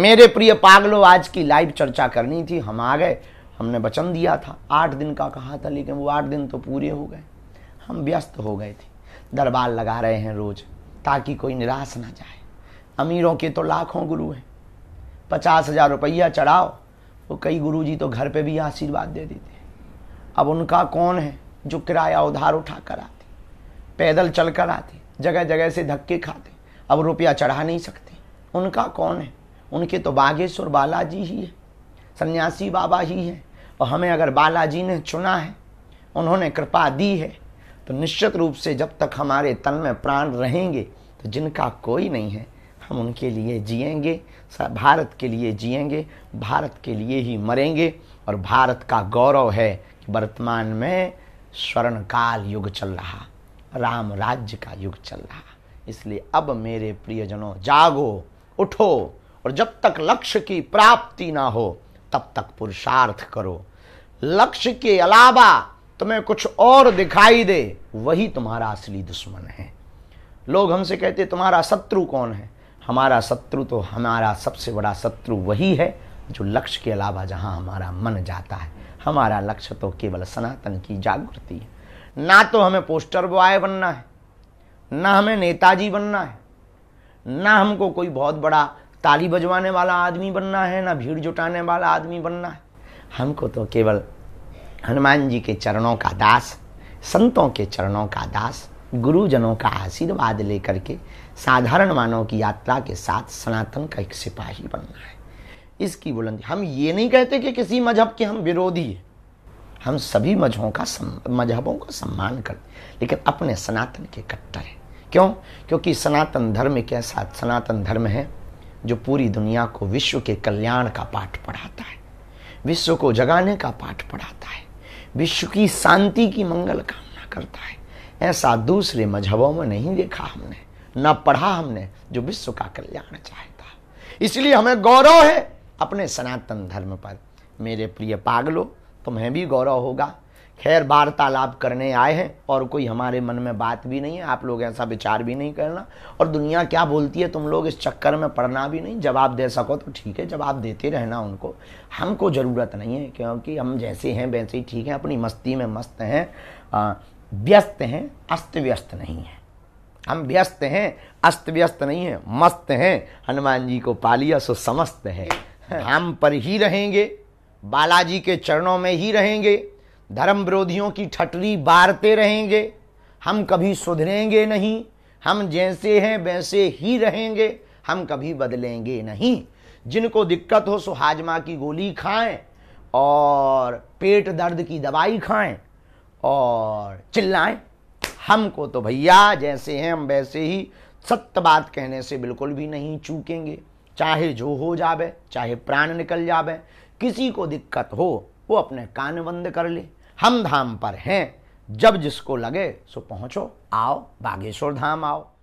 मेरे प्रिय पागलों आज की लाइव चर्चा करनी थी हम आ गए हमने वचन दिया था आठ दिन का कहा था लेकिन वो आठ दिन तो पूरे हो गए हम व्यस्त हो गए थे दरबार लगा रहे हैं रोज ताकि कोई निराश ना जाए अमीरों के तो लाखों गुरु हैं पचास हजार रुपया चढ़ाओ वो कई गुरु जी तो घर पे भी आशीर्वाद दे देते हैं अब उनका कौन है जो किराया उधार उठा कर आते पैदल चल कर आते जगह जगह से धक्के खाते अब रुपया चढ़ा नहीं सकते उनका कौन है उनके तो बागेश्वर बालाजी ही है सन्यासी बाबा ही हैं और हमें अगर बालाजी ने चुना है उन्होंने कृपा दी है तो निश्चित रूप से जब तक हमारे तन में प्राण रहेंगे तो जिनका कोई नहीं है हम उनके लिए जिएंगे भारत के लिए जिएंगे भारत के लिए ही मरेंगे और भारत का गौरव है कि वर्तमान में स्वर्ण काल युग चल रहा राम राज्य का युग चल रहा इसलिए अब मेरे प्रियजनों जागो उठो और जब तक लक्ष्य की प्राप्ति ना हो तब तक पुरुषार्थ करो लक्ष्य के अलावा तुम्हें कुछ और दिखाई दे वही तुम्हारा असली दुश्मन है लोग हमसे कहते तुम्हारा शत्रु कौन है हमारा शत्रु तो हमारा सबसे बड़ा शत्रु वही है जो लक्ष्य के अलावा जहां हमारा मन जाता है हमारा लक्ष्य तो केवल सनातन की जागृति है ना तो हमें पोस्टर बॉय बनना है ना हमें नेताजी बनना है ना हमको कोई बहुत बड़ा ताली बजवाने वाला आदमी बनना है ना भीड़ जुटाने वाला आदमी बनना है हमको तो केवल हनुमान जी के चरणों का दास संतों के चरणों का दास गुरुजनों का आशीर्वाद लेकर के साधारण मानव की यात्रा के साथ सनातन का एक सिपाही बनना है इसकी बुलंदी हम ये नहीं कहते कि किसी मजहब के हम विरोधी हैं हम सभी मजहों का मजहबों का सम्मान करते लेकिन अपने सनातन के कट्टर हैं क्यों क्योंकि सनातन धर्म के साथ सनातन धर्म है जो पूरी दुनिया को विश्व के कल्याण का पाठ पढ़ाता है विश्व को जगाने का पाठ पढ़ाता है विश्व की शांति की मंगल कामना करता है ऐसा दूसरे मजहबों में नहीं देखा हमने न पढ़ा हमने जो विश्व का कल्याण चाहता इसलिए हमें गौरव है अपने सनातन धर्म पर मेरे प्रिय पागलो तुम्हें भी गौरव होगा खैर वार्तालाप करने आए हैं और कोई हमारे मन में बात भी नहीं है आप लोग ऐसा विचार भी नहीं करना और दुनिया क्या बोलती है तुम लोग इस चक्कर में पढ़ना भी नहीं जवाब दे सको तो ठीक है जवाब देते रहना उनको हमको ज़रूरत नहीं है क्योंकि हम जैसे हैं वैसे ही ठीक हैं अपनी मस्ती में मस्त हैं व्यस्त हैं अस्त व्यस्त नहीं हैं हम व्यस्त हैं अस्त व्यस्त नहीं हैं मस्त हैं हनुमान जी को पालिया सो समस्त है हम पर ही रहेंगे बालाजी के चरणों में ही रहेंगे धर्म विरोधियों की ठटरी बारते रहेंगे हम कभी सुधरेंगे नहीं हम जैसे हैं वैसे ही रहेंगे हम कभी बदलेंगे नहीं जिनको दिक्कत हो सो हाजमा की गोली खाएं और पेट दर्द की दवाई खाएं और चिल्लाएं हमको तो भैया जैसे हैं हम वैसे ही सत्य बात कहने से बिल्कुल भी नहीं चूकेंगे चाहे जो हो जावे चाहे प्राण निकल जावे किसी को दिक्कत हो वो अपने कान बंद कर ले हम धाम पर हैं जब जिसको लगे सो पहुंचो आओ बागेश्वर धाम आओ